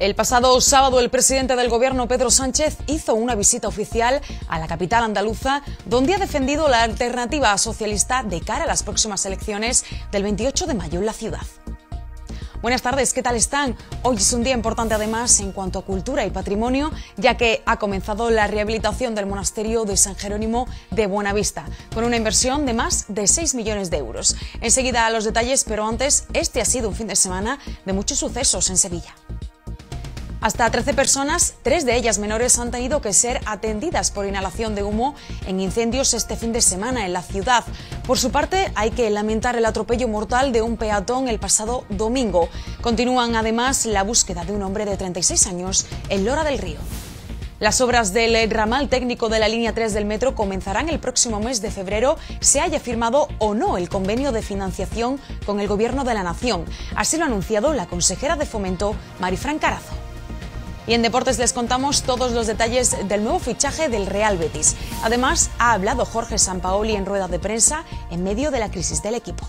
El pasado sábado el presidente del gobierno Pedro Sánchez hizo una visita oficial a la capital andaluza donde ha defendido la alternativa socialista de cara a las próximas elecciones del 28 de mayo en la ciudad. Buenas tardes, ¿qué tal están? Hoy es un día importante además en cuanto a cultura y patrimonio, ya que ha comenzado la rehabilitación del monasterio de San Jerónimo de Buenavista, con una inversión de más de 6 millones de euros. Enseguida los detalles, pero antes, este ha sido un fin de semana de muchos sucesos en Sevilla. Hasta 13 personas, tres de ellas menores, han tenido que ser atendidas por inhalación de humo en incendios este fin de semana en la ciudad. Por su parte, hay que lamentar el atropello mortal de un peatón el pasado domingo. Continúan además la búsqueda de un hombre de 36 años en Lora del Río. Las obras del ramal técnico de la línea 3 del metro comenzarán el próximo mes de febrero, se haya firmado o no el convenio de financiación con el Gobierno de la Nación. Así lo ha anunciado la consejera de Fomento, Marifran Carazo. Y en deportes les contamos todos los detalles del nuevo fichaje del Real Betis. Además, ha hablado Jorge Sampaoli en rueda de prensa en medio de la crisis del equipo.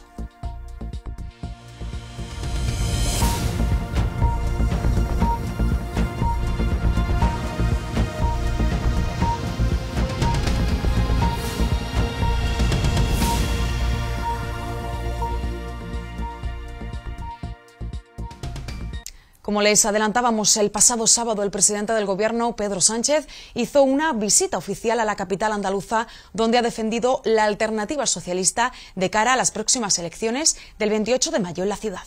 Como les adelantábamos el pasado sábado, el presidente del Gobierno, Pedro Sánchez, hizo una visita oficial a la capital andaluza, donde ha defendido la alternativa socialista de cara a las próximas elecciones del 28 de mayo en la ciudad.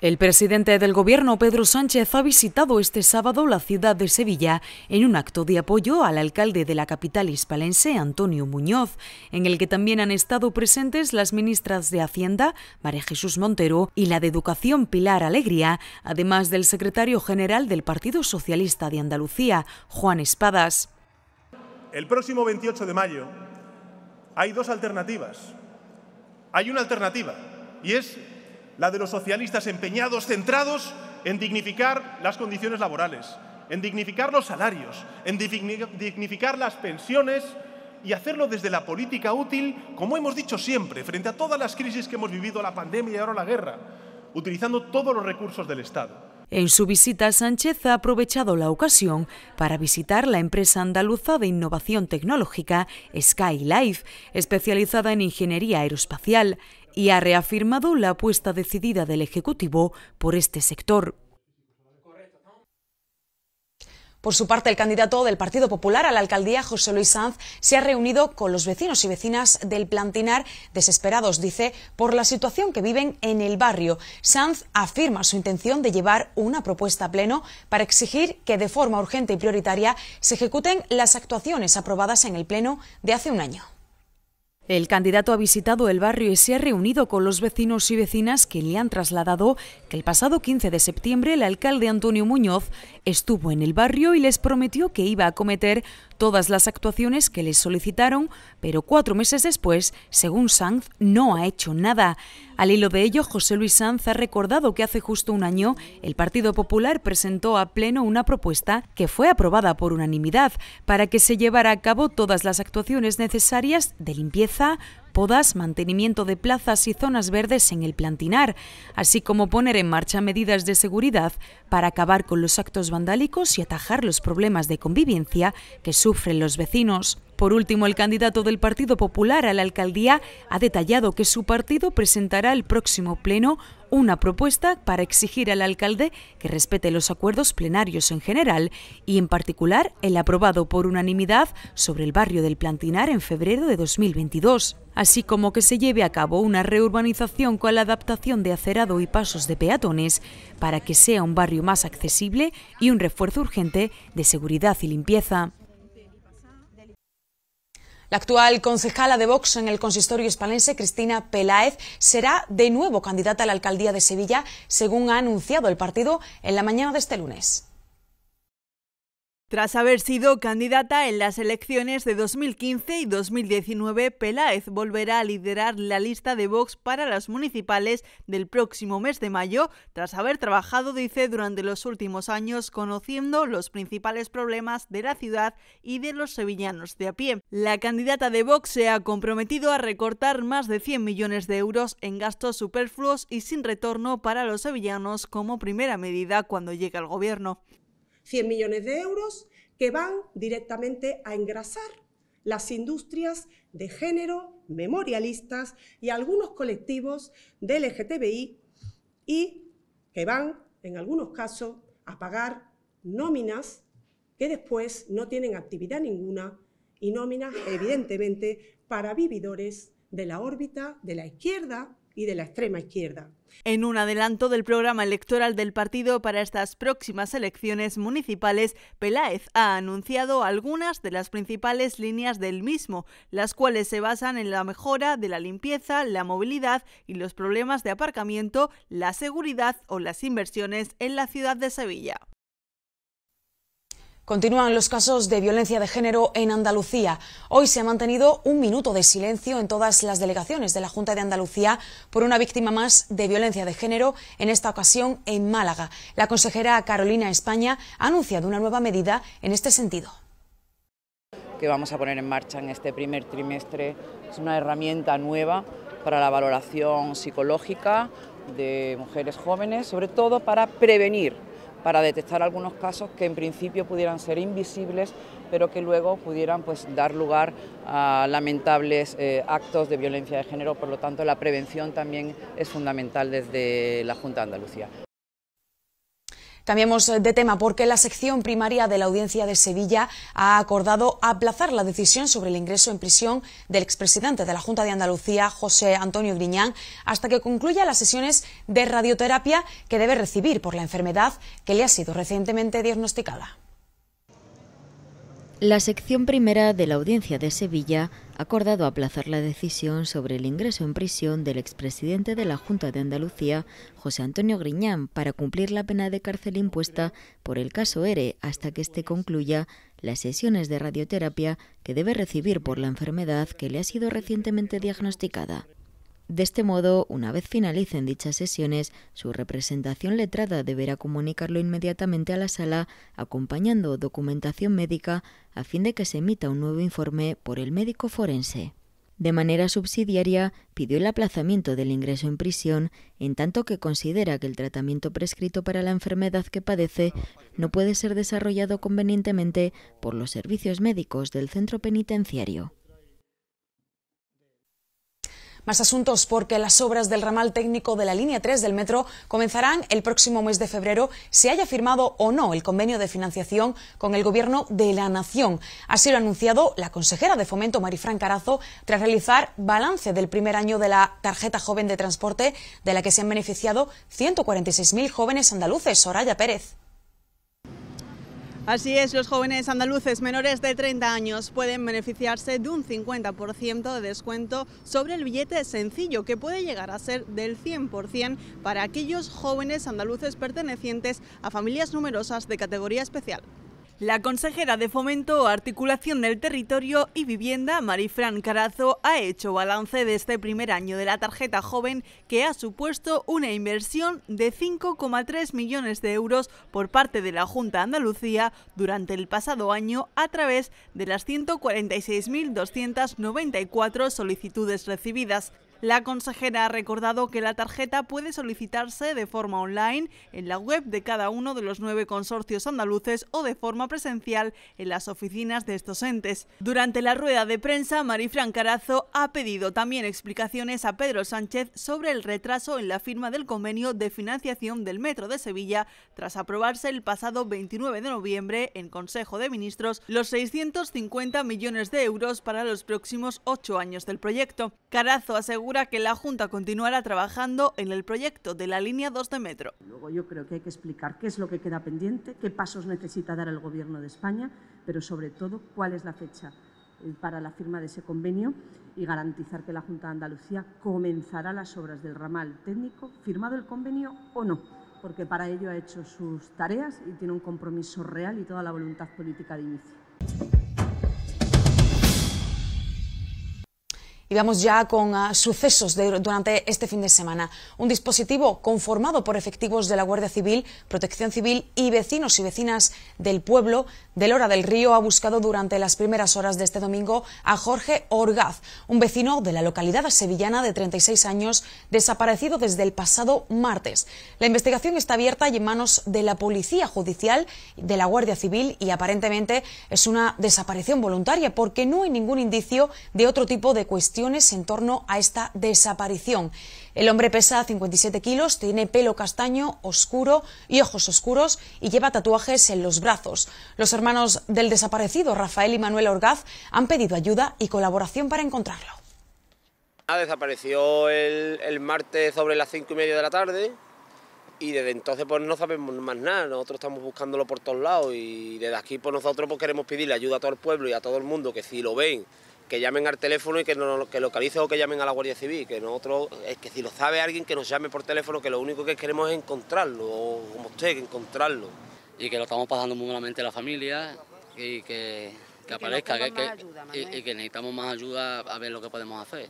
El presidente del gobierno, Pedro Sánchez, ha visitado este sábado la ciudad de Sevilla en un acto de apoyo al alcalde de la capital hispalense, Antonio Muñoz, en el que también han estado presentes las ministras de Hacienda, María Jesús Montero, y la de Educación, Pilar Alegría, además del secretario general del Partido Socialista de Andalucía, Juan Espadas. El próximo 28 de mayo hay dos alternativas. Hay una alternativa y es la de los socialistas empeñados, centrados en dignificar las condiciones laborales, en dignificar los salarios, en dignificar las pensiones y hacerlo desde la política útil, como hemos dicho siempre, frente a todas las crisis que hemos vivido, la pandemia y ahora la guerra, utilizando todos los recursos del Estado. En su visita, Sánchez ha aprovechado la ocasión para visitar la empresa andaluza de innovación tecnológica Skylife, especializada en ingeniería aeroespacial y ha reafirmado la apuesta decidida del Ejecutivo por este sector. Por su parte, el candidato del Partido Popular a la alcaldía, José Luis Sanz, se ha reunido con los vecinos y vecinas del Plantinar, desesperados, dice, por la situación que viven en el barrio. Sanz afirma su intención de llevar una propuesta a pleno para exigir que de forma urgente y prioritaria se ejecuten las actuaciones aprobadas en el pleno de hace un año. El candidato ha visitado el barrio y se ha reunido con los vecinos y vecinas que le han trasladado que el pasado 15 de septiembre el alcalde Antonio Muñoz estuvo en el barrio y les prometió que iba a cometer todas las actuaciones que les solicitaron, pero cuatro meses después, según Sanz, no ha hecho nada. Al hilo de ello, José Luis Sanz ha recordado que hace justo un año el Partido Popular presentó a pleno una propuesta que fue aprobada por unanimidad para que se llevara a cabo todas las actuaciones necesarias de limpieza podas, mantenimiento de plazas y zonas verdes en el Plantinar, así como poner en marcha medidas de seguridad para acabar con los actos vandálicos y atajar los problemas de convivencia que sufren los vecinos. Por último, el candidato del Partido Popular a la alcaldía ha detallado que su partido presentará el próximo pleno una propuesta para exigir al alcalde que respete los acuerdos plenarios en general y en particular el aprobado por unanimidad sobre el barrio del Plantinar en febrero de 2022, así como que se lleve a cabo una reurbanización con la adaptación de acerado y pasos de peatones para que sea un barrio más accesible y un refuerzo urgente de seguridad y limpieza. La actual concejala de Vox en el consistorio hispalense, Cristina Peláez, será de nuevo candidata a la alcaldía de Sevilla, según ha anunciado el partido en la mañana de este lunes. Tras haber sido candidata en las elecciones de 2015 y 2019, Peláez volverá a liderar la lista de Vox para las municipales del próximo mes de mayo, tras haber trabajado, dice, durante los últimos años conociendo los principales problemas de la ciudad y de los sevillanos de a pie. La candidata de Vox se ha comprometido a recortar más de 100 millones de euros en gastos superfluos y sin retorno para los sevillanos como primera medida cuando llegue al gobierno. 100 millones de euros que van directamente a engrasar las industrias de género, memorialistas y algunos colectivos del LGTBI y que van, en algunos casos, a pagar nóminas que después no tienen actividad ninguna y nóminas, evidentemente, para vividores de la órbita de la izquierda y de la extrema izquierda. En un adelanto del programa electoral del partido para estas próximas elecciones municipales, Peláez ha anunciado algunas de las principales líneas del mismo, las cuales se basan en la mejora de la limpieza, la movilidad y los problemas de aparcamiento, la seguridad o las inversiones en la ciudad de Sevilla. Continúan los casos de violencia de género en Andalucía. Hoy se ha mantenido un minuto de silencio en todas las delegaciones de la Junta de Andalucía por una víctima más de violencia de género, en esta ocasión en Málaga. La consejera Carolina España ha anunciado una nueva medida en este sentido que vamos a poner en marcha en este primer trimestre es una herramienta nueva para la valoración psicológica de mujeres jóvenes, sobre todo para prevenir para detectar algunos casos que en principio pudieran ser invisibles, pero que luego pudieran pues, dar lugar a lamentables eh, actos de violencia de género. Por lo tanto, la prevención también es fundamental desde la Junta de Andalucía. Cambiamos eh, de tema porque la sección primaria de la Audiencia de Sevilla ha acordado aplazar la decisión sobre el ingreso en prisión del expresidente de la Junta de Andalucía, José Antonio Griñán, hasta que concluya las sesiones de radioterapia que debe recibir por la enfermedad que le ha sido recientemente diagnosticada. La sección primera de la Audiencia de Sevilla ha acordado aplazar la decisión sobre el ingreso en prisión del expresidente de la Junta de Andalucía, José Antonio Griñán, para cumplir la pena de cárcel impuesta por el caso ERE hasta que éste concluya las sesiones de radioterapia que debe recibir por la enfermedad que le ha sido recientemente diagnosticada. De este modo, una vez finalicen dichas sesiones, su representación letrada deberá comunicarlo inmediatamente a la sala acompañando documentación médica a fin de que se emita un nuevo informe por el médico forense. De manera subsidiaria, pidió el aplazamiento del ingreso en prisión, en tanto que considera que el tratamiento prescrito para la enfermedad que padece no puede ser desarrollado convenientemente por los servicios médicos del centro penitenciario. Más asuntos porque las obras del ramal técnico de la línea 3 del metro comenzarán el próximo mes de febrero, si haya firmado o no el convenio de financiación con el Gobierno de la Nación. Así lo ha anunciado la consejera de Fomento, Marifran Carazo, tras realizar balance del primer año de la tarjeta joven de transporte, de la que se han beneficiado 146.000 jóvenes andaluces. Soraya Pérez. Así es, los jóvenes andaluces menores de 30 años pueden beneficiarse de un 50% de descuento sobre el billete sencillo, que puede llegar a ser del 100% para aquellos jóvenes andaluces pertenecientes a familias numerosas de categoría especial. La consejera de Fomento, Articulación del Territorio y Vivienda, Marifran Carazo, ha hecho balance de este primer año de la tarjeta joven que ha supuesto una inversión de 5,3 millones de euros por parte de la Junta Andalucía durante el pasado año a través de las 146.294 solicitudes recibidas. La consejera ha recordado que la tarjeta puede solicitarse de forma online en la web de cada uno de los nueve consorcios andaluces o de forma presencial en las oficinas de estos entes. Durante la rueda de prensa, Marifran Carazo ha pedido también explicaciones a Pedro Sánchez sobre el retraso en la firma del convenio de financiación del Metro de Sevilla tras aprobarse el pasado 29 de noviembre en Consejo de Ministros los 650 millones de euros para los próximos ocho años del proyecto. Carazo asegura asegura que la Junta continuará trabajando en el proyecto de la línea 2 de metro. Luego yo creo que hay que explicar qué es lo que queda pendiente, qué pasos necesita dar el Gobierno de España, pero sobre todo cuál es la fecha eh, para la firma de ese convenio y garantizar que la Junta de Andalucía comenzará las obras del ramal técnico, firmado el convenio o no, porque para ello ha hecho sus tareas y tiene un compromiso real y toda la voluntad política de inicio. Y vamos ya con ah, sucesos durante este fin de semana. Un dispositivo conformado por efectivos de la Guardia Civil, Protección Civil y vecinos y vecinas del pueblo de Lora del Río ha buscado durante las primeras horas de este domingo a Jorge Orgaz, un vecino de la localidad sevillana de 36 años, desaparecido desde el pasado martes. La investigación está abierta y en manos de la Policía Judicial, de la Guardia Civil y aparentemente es una desaparición voluntaria porque no hay ningún indicio de otro tipo de cuestión en torno a esta desaparición. El hombre pesa 57 kilos, tiene pelo castaño oscuro y ojos oscuros y lleva tatuajes en los brazos. Los hermanos del desaparecido, Rafael y Manuel Orgaz, han pedido ayuda y colaboración para encontrarlo. Desapareció el, el martes sobre las cinco y media de la tarde y desde entonces pues no sabemos más nada, nosotros estamos buscándolo por todos lados y desde aquí pues, nosotros pues queremos pedirle ayuda a todo el pueblo y a todo el mundo que si lo ven que llamen al teléfono y que, localicen o que llamen a la Guardia Civil, que nosotros, es que si lo sabe alguien que nos llame por teléfono, que lo único que queremos es encontrarlo, o como usted, encontrarlo. Y que lo estamos pasando muy malamente la familia y que, aparezca, y que necesitamos más ayuda a ver lo que podemos hacer.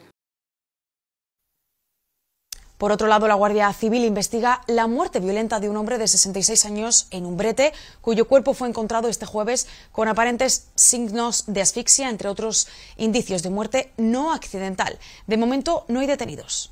Por otro lado, la Guardia Civil investiga la muerte violenta de un hombre de 66 años en Umbrete, brete, cuyo cuerpo fue encontrado este jueves con aparentes signos de asfixia, entre otros indicios de muerte no accidental. De momento, no hay detenidos.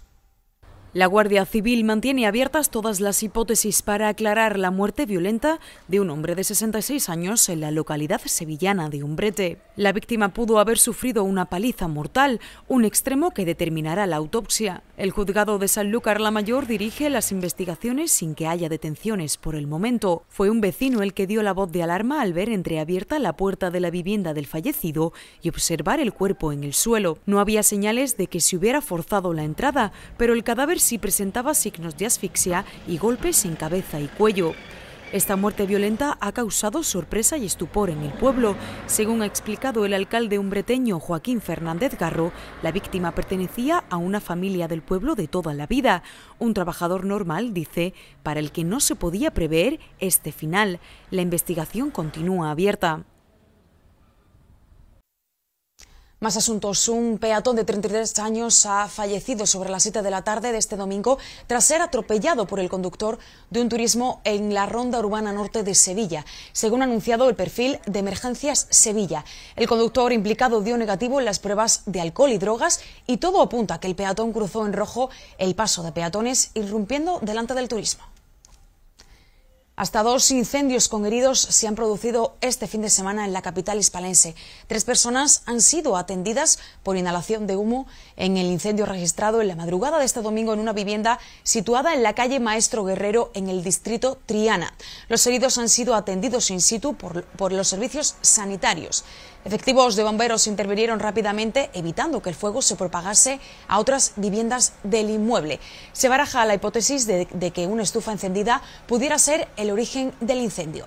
La Guardia Civil mantiene abiertas todas las hipótesis para aclarar la muerte violenta de un hombre de 66 años en la localidad sevillana de Umbrete. La víctima pudo haber sufrido una paliza mortal, un extremo que determinará la autopsia. El juzgado de Sanlúcar la Mayor dirige las investigaciones sin que haya detenciones por el momento. Fue un vecino el que dio la voz de alarma al ver entreabierta la puerta de la vivienda del fallecido y observar el cuerpo en el suelo. No había señales de que se hubiera forzado la entrada, pero el cadáver si presentaba signos de asfixia y golpes en cabeza y cuello. Esta muerte violenta ha causado sorpresa y estupor en el pueblo. Según ha explicado el alcalde umbreteño Joaquín Fernández Garro, la víctima pertenecía a una familia del pueblo de toda la vida. Un trabajador normal, dice, para el que no se podía prever este final. La investigación continúa abierta. Más asuntos. Un peatón de 33 años ha fallecido sobre las 7 de la tarde de este domingo tras ser atropellado por el conductor de un turismo en la ronda urbana norte de Sevilla, según ha anunciado el perfil de Emergencias Sevilla. El conductor implicado dio negativo en las pruebas de alcohol y drogas y todo apunta a que el peatón cruzó en rojo el paso de peatones irrumpiendo delante del turismo. Hasta dos incendios con heridos se han producido este fin de semana en la capital hispalense. Tres personas han sido atendidas por inhalación de humo en el incendio registrado en la madrugada de este domingo en una vivienda situada en la calle Maestro Guerrero en el distrito Triana. Los heridos han sido atendidos in situ por, los servicios sanitarios. Efectivos de bomberos intervinieron rápidamente, evitando que el fuego se propagase a otras viviendas del inmueble. Se baraja la hipótesis de que una estufa encendida pudiera ser el el origen del incendio.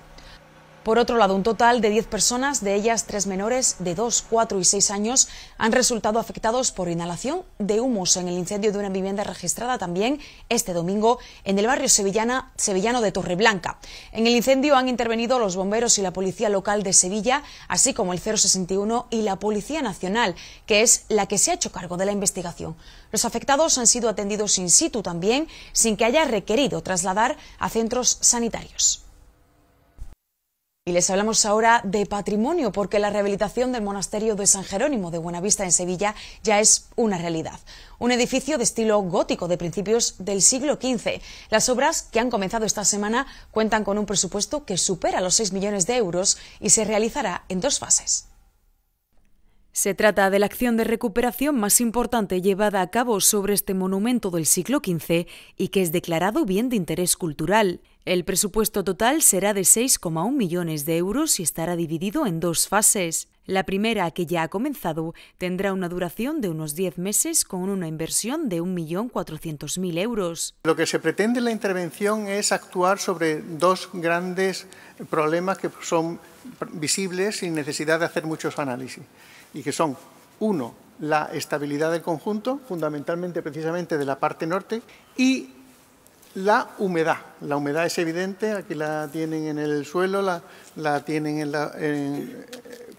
Por otro lado, un total de 10 personas, de ellas tres menores de 2, 4 y 6 años, han resultado afectados por inhalación de humos en el incendio de una vivienda registrada también este domingo en el barrio sevillano de Torreblanca. En el incendio han intervenido los bomberos y la policía local de Sevilla, así como el 061 y la Policía Nacional, que es la que se ha hecho cargo de la investigación. Los afectados han sido atendidos in situ también, sin que haya requerido trasladar a centros sanitarios. Y les hablamos ahora de patrimonio, porque la rehabilitación del monasterio de San Jerónimo de Buenavista en Sevilla ya es una realidad. Un edificio de estilo gótico de principios del siglo XV. Las obras que han comenzado esta semana cuentan con un presupuesto que supera los 6 millones de euros y se realizará en dos fases. Se trata de la acción de recuperación más importante llevada a cabo sobre este monumento del siglo XV y que es declarado bien de interés cultural. El presupuesto total será de 6,1 millones de euros y estará dividido en dos fases. La primera, que ya ha comenzado, tendrá una duración de unos 10 meses con una inversión de 1.400.000 euros. Lo que se pretende en la intervención es actuar sobre dos grandes problemas que son visibles sin necesidad de hacer muchos análisis y que son, uno, la estabilidad del conjunto, fundamentalmente precisamente de la parte norte, y la humedad. La humedad es evidente, aquí la tienen en el suelo, la, tienen en,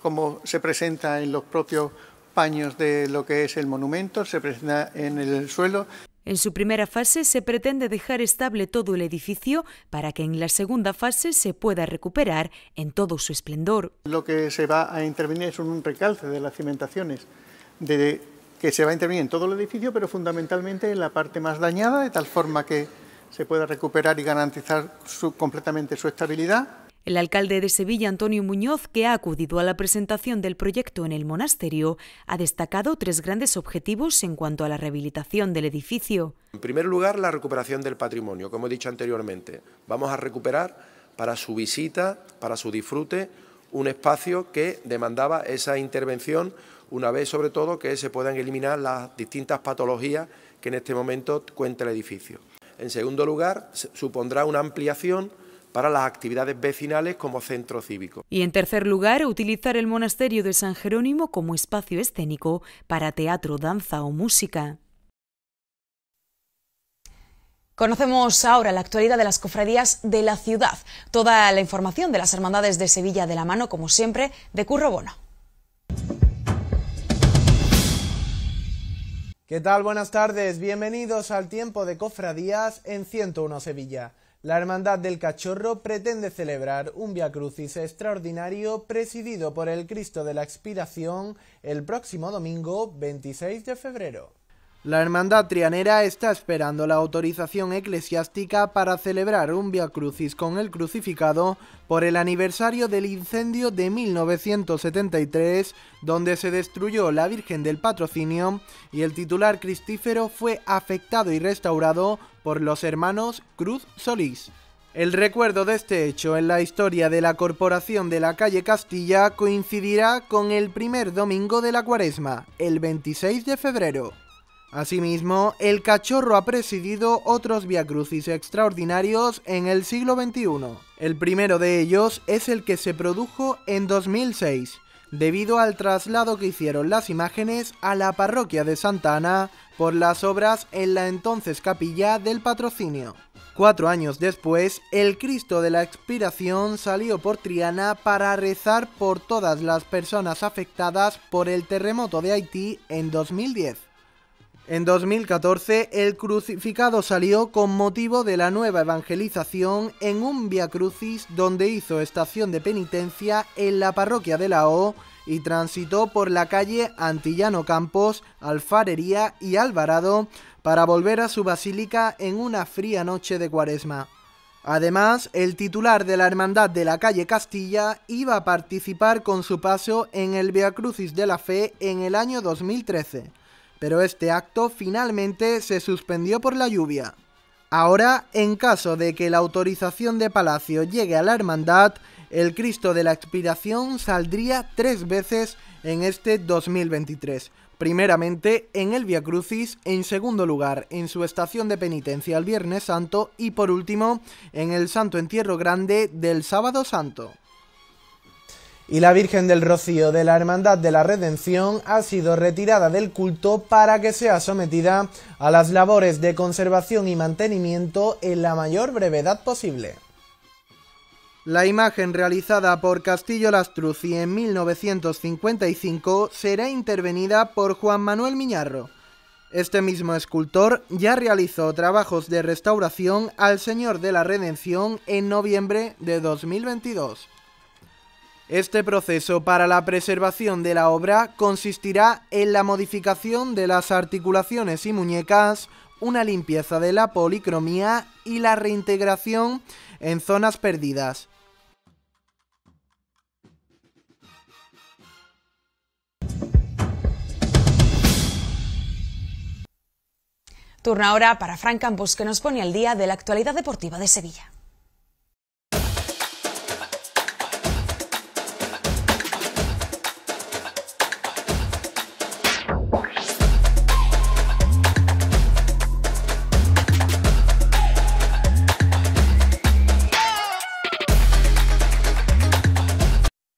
como se presenta en los propios paños de lo que es el monumento, se presenta en el suelo. En su primera fase se pretende dejar estable todo el edificio para que en la segunda fase se pueda recuperar en todo su esplendor. Lo que se va a intervenir es un recalce de las cimentaciones, que se va a intervenir en todo el edificio, pero fundamentalmente en la parte más dañada, de tal forma que se pueda recuperar y garantizar completamente su estabilidad el alcalde de Sevilla, Antonio Muñoz, que ha acudido a la presentación del proyecto en el monasterio, ha destacado tres grandes objetivos en cuanto a la rehabilitación del edificio. En primer lugar, la recuperación del patrimonio, como he dicho anteriormente. Vamos a recuperar para su visita, para su disfrute, un espacio que demandaba esa intervención, una vez sobre todo que se puedan eliminar las distintas patologías que en este momento cuenta el edificio. En segundo lugar, supondrá una ampliación para las actividades vecinales como centro cívico. Y en tercer lugar, utilizar el monasterio de San Jerónimo como espacio escénico para teatro, danza o música. Conocemos ahora la actualidad de las cofradías de la ciudad. Toda la información de las hermandades de Sevilla de la mano, como siempre, de Curro Bono. ¿Qué tal? Buenas tardes. Bienvenidos al tiempo de cofradías en 101 Sevilla. La Hermandad del Cachorro pretende celebrar un Via Crucis extraordinario presidido por el Cristo de la Expiración el próximo domingo 26 de febrero. La hermandad trianera está esperando la autorización eclesiástica para celebrar un Via Crucis con el crucificado por el aniversario del incendio de 1973, donde se destruyó la Virgen del Patrocinio y el titular cristífero fue afectado y restaurado por los hermanos Cruz Solís. El recuerdo de este hecho en la historia de la Corporación de la Calle Castilla coincidirá con el primer domingo de la Cuaresma, el 26 de febrero. Asimismo, el cachorro ha presidido otros viacrucis extraordinarios en el siglo XXI. El primero de ellos es el que se produjo en 2006, debido al traslado que hicieron las imágenes a la parroquia de Santa Ana por las obras en la entonces capilla del patrocinio. Cuatro años después, el Cristo de la Expiración salió por Triana para rezar por todas las personas afectadas por el terremoto de Haití en 2010. En 2014, el crucificado salió con motivo de la nueva evangelización en un Via Crucis donde hizo estación de penitencia en la parroquia de la O y transitó por la calle Antillano Campos, Alfarería y Alvarado para volver a su basílica en una fría noche de cuaresma. Además, el titular de la Hermandad de la calle Castilla iba a participar con su paso en el Via Crucis de la Fe en el año 2013 pero este acto finalmente se suspendió por la lluvia. Ahora, en caso de que la autorización de Palacio llegue a la hermandad, el Cristo de la Expiración saldría tres veces en este 2023. Primeramente en el Via Crucis, en segundo lugar en su estación de penitencia el Viernes Santo y por último en el Santo Entierro Grande del Sábado Santo y la Virgen del Rocío de la Hermandad de la Redención ha sido retirada del culto para que sea sometida a las labores de conservación y mantenimiento en la mayor brevedad posible. La imagen realizada por Castillo Lastruzzi en 1955 será intervenida por Juan Manuel Miñarro. Este mismo escultor ya realizó trabajos de restauración al Señor de la Redención en noviembre de 2022. Este proceso para la preservación de la obra consistirá en la modificación de las articulaciones y muñecas, una limpieza de la policromía y la reintegración en zonas perdidas. Turno ahora para Fran Campos, que nos pone al día de la actualidad deportiva de Sevilla.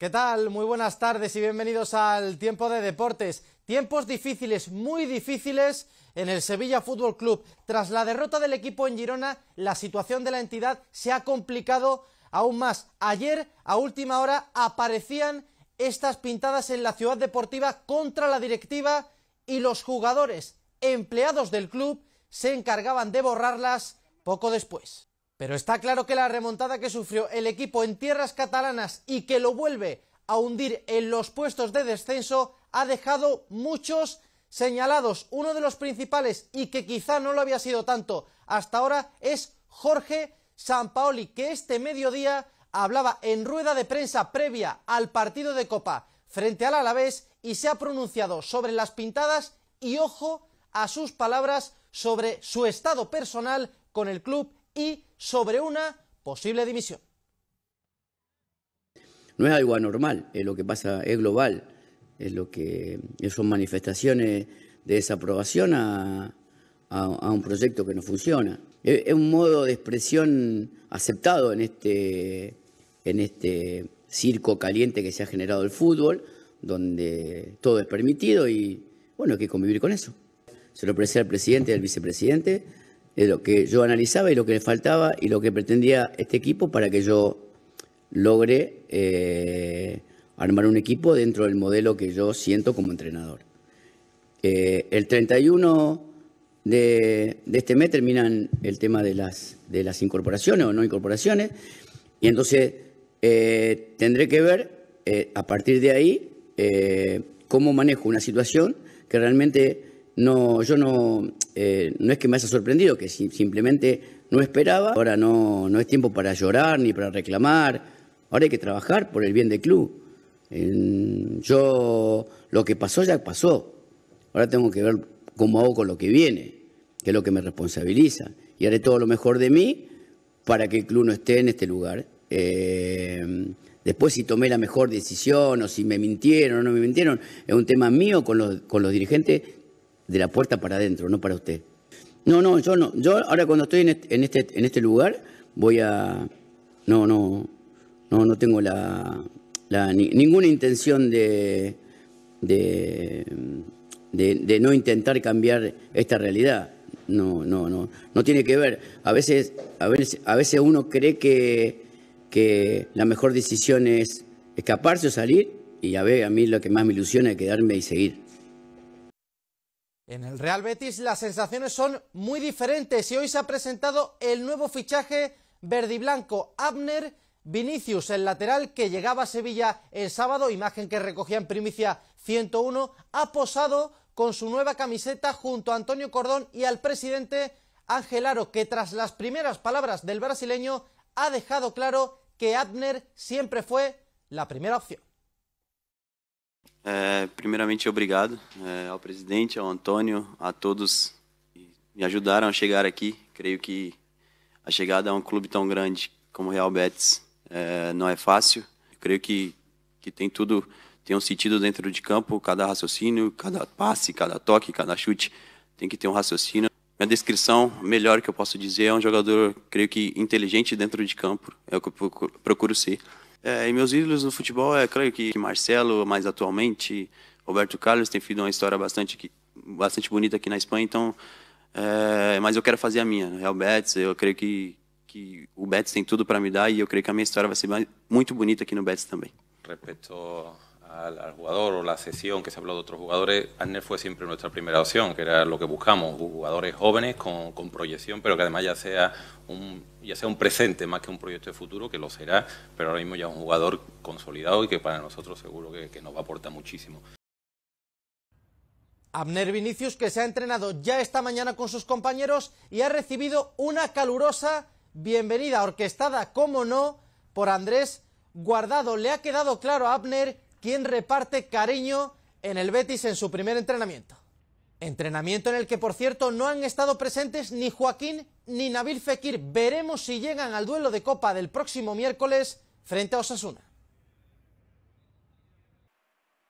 ¿Qué tal? Muy buenas tardes y bienvenidos al Tiempo de Deportes. Tiempos difíciles, muy difíciles en el Sevilla Fútbol Club. Tras la derrota del equipo en Girona, la situación de la entidad se ha complicado aún más. Ayer, a última hora, aparecían estas pintadas en la ciudad deportiva contra la directiva y los jugadores, empleados del club, se encargaban de borrarlas poco después. Pero está claro que la remontada que sufrió el equipo en tierras catalanas y que lo vuelve a hundir en los puestos de descenso ha dejado muchos señalados. Uno de los principales y que quizá no lo había sido tanto hasta ahora es Jorge Sampaoli, que este mediodía hablaba en rueda de prensa previa al partido de Copa frente al Alavés y se ha pronunciado sobre las pintadas y ojo a sus palabras sobre su estado personal con el club y sobre una posible dimisión. No es algo anormal, es lo que pasa, es global, es lo que son manifestaciones de desaprobación a, un proyecto que no funciona. Es, un modo de expresión aceptado este, en este, circo caliente que se ha generado el fútbol, donde todo es permitido y bueno, hay que convivir con eso. Se lo presenta al presidente y al vicepresidente, de lo que yo analizaba y lo que le faltaba y lo que pretendía este equipo para que yo logre eh, armar un equipo dentro del modelo que yo siento como entrenador. Eh, el 31 de, este mes terminan el tema de las, incorporaciones o no incorporaciones y entonces eh, tendré que ver a partir de ahí cómo manejo una situación que realmente no, yo no, eh, no es que me haya sorprendido, que simplemente no esperaba. Ahora no, no es tiempo para llorar ni para reclamar. Ahora hay que trabajar por el bien del club. yo, lo que pasó ya pasó. Ahora tengo que ver cómo hago con lo que viene, que es lo que me responsabiliza. Y haré todo lo mejor de mí para que el club no esté en este lugar. Eh, después si tomé la mejor decisión o si me mintieron o no me mintieron, es un tema mío con los, con los dirigentes de la puerta para adentro, no para usted. No, no, yo no. Yo ahora cuando estoy en este, en este, lugar voy a... No, no, no, tengo la, ninguna intención de, de, no intentar cambiar esta realidad. No, no, no. No tiene que ver. A veces, a veces, a veces uno cree que, que la mejor decisión es escaparse o salir y a, ver, a mí lo que más me ilusiona es quedarme y seguir. En el Real Betis las sensaciones son muy diferentes y hoy se ha presentado el nuevo fichaje verdiblanco Abner Vinicius, el lateral que llegaba a Sevilla el sábado, imagen que recogía en primicia 101, ha posado con su nueva camiseta junto a Antonio Cordón y al presidente Ángel Aro, que tras las primeras palabras del brasileño ha dejado claro que Abner siempre fue la primera opción. É, primeiramente, obrigado é, ao presidente, ao Antônio, a todos que me ajudaram a chegar aqui. Creio que a chegada a um clube tão grande como o Real Betis é, não é fácil. Eu creio que, que tem tudo, tem um sentido dentro de campo, cada raciocínio, cada passe, cada toque, cada chute tem que ter um raciocínio. Minha descrição, melhor que eu posso dizer, é um jogador, creio que inteligente dentro de campo, é o que eu procuro ser. É, e meus ídolos no futebol é, creio que Marcelo, mais atualmente, Roberto Carlos tem feito uma história bastante, bastante bonita aqui na Espanha, então. É, mas eu quero fazer a minha, Real Betis, eu creio que, que o Betis tem tudo para me dar e eu creio que a minha história vai ser muito bonita aqui no Betis também. Repito al, jugador o la sesión que se ha hablado de otros jugadores, ...Abner fue siempre nuestra primera opción, que era lo que buscamos, jugadores jóvenes con, proyección, pero que además ya sea, un, ya sea un presente más que un proyecto de futuro, que lo será, pero ahora mismo ya un jugador consolidado y que para nosotros seguro que, que nos va a aportar muchísimo. Abner Vinicius, que se ha entrenado ya esta mañana con sus compañeros y ha recibido una calurosa bienvenida, orquestada, como no, por Andrés Guardado. Le ha quedado claro a Abner quien reparte cariño en el Betis en su primer entrenamiento? Entrenamiento en el que, por cierto, no han estado presentes ni Joaquín ni Nabil Fekir. Veremos si llegan al duelo de Copa del próximo miércoles frente a Osasuna.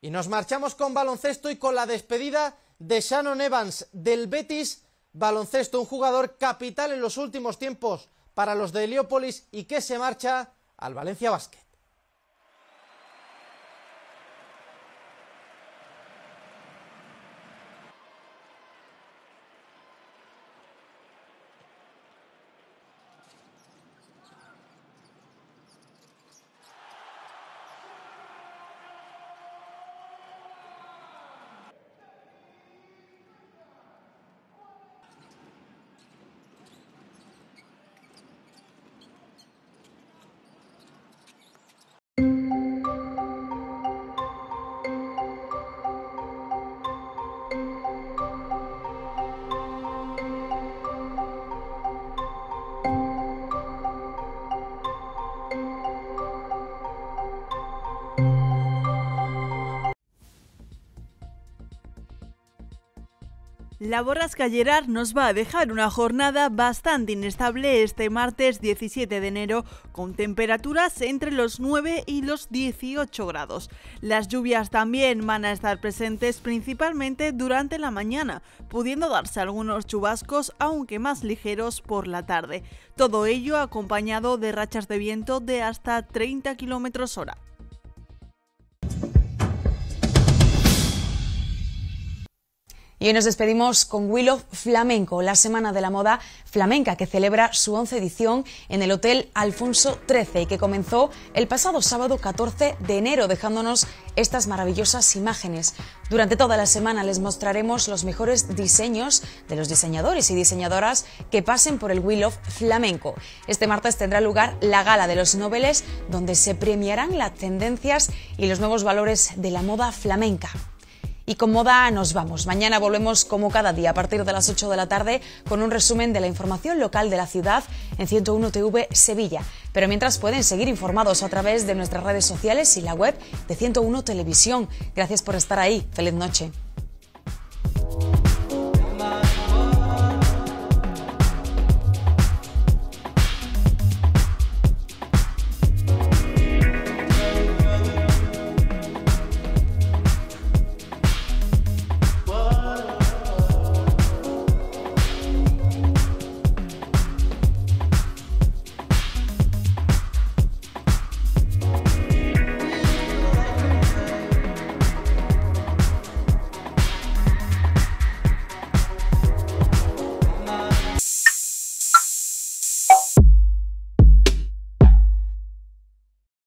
Y nos marchamos con baloncesto y con la despedida de Shannon Evans del Betis Baloncesto, un jugador capital en los últimos tiempos para los de Heliópolis y que se marcha al Valencia Basket. La borrasca Gerard nos va a dejar una jornada bastante inestable este martes 17 de enero, con temperaturas entre los 9 y los 18 grados. Las lluvias también van a estar presentes principalmente durante la mañana, pudiendo darse algunos chubascos, aunque más ligeros, por la tarde. Todo ello acompañado de rachas de viento de hasta 30 km hora. Y hoy nos despedimos con Willow Flamenco, la Semana de la Moda Flamenca, que celebra su once edición en el Hotel Alfonso XIII y que comenzó el pasado sábado 14 de enero, dejándonos estas maravillosas imágenes. Durante toda la semana les mostraremos los mejores diseños de los diseñadores y diseñadoras que pasen por el of Flamenco. Este martes tendrá lugar la Gala de los Nobeles, donde se premiarán las tendencias y los nuevos valores de la moda flamenca. Y con moda nos vamos. Mañana volvemos como cada día a partir de las 8 de la tarde con un resumen de la información local de la ciudad en 101 TV Sevilla. Pero mientras pueden seguir informados a través de nuestras redes sociales y la web de 101 Televisión. Gracias por estar ahí. Feliz noche.